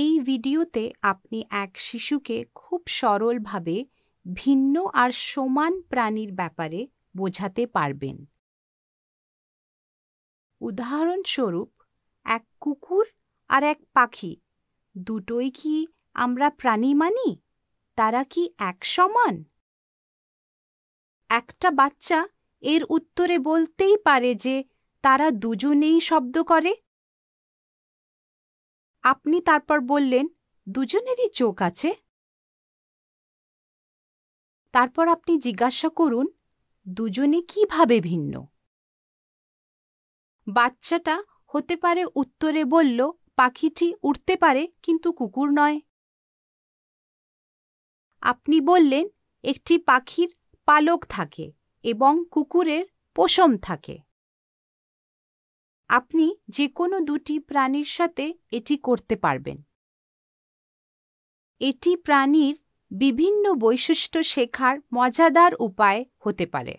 এই ভিডিওতে আপনি এক শিশুকে খুব সরলভাবে ভিন্ন আর সমান প্রাণীর ব্যাপারে বোঝাতে পারবেন উদাহরণস্বরূপ এক কুকুর আর এক পাখি দুটোই কি আমরা প্রাণী মানি তারা কি এক সমান একটা বাচ্চা এর উত্তরে বলতেই পারে যে তারা দুজনেই শব্দ করে আপনি তারপর বললেন দুজনেরই চোখ আছে তারপর আপনি জিজ্ঞাসা করুন দুজনে কিভাবে ভিন্ন বাচ্চাটা হতে পারে উত্তরে বলল পাখিটি উঠতে পারে কিন্তু কুকুর নয় আপনি বললেন একটি পাখির পালক থাকে এবং কুকুরের পোষম থাকে আপনি যে কোনো দুটি প্রাণীর সাথে এটি করতে পারবেন এটি প্রাণীর বিভিন্ন বৈশিষ্ট্য শেখার মজাদার উপায় হতে পারে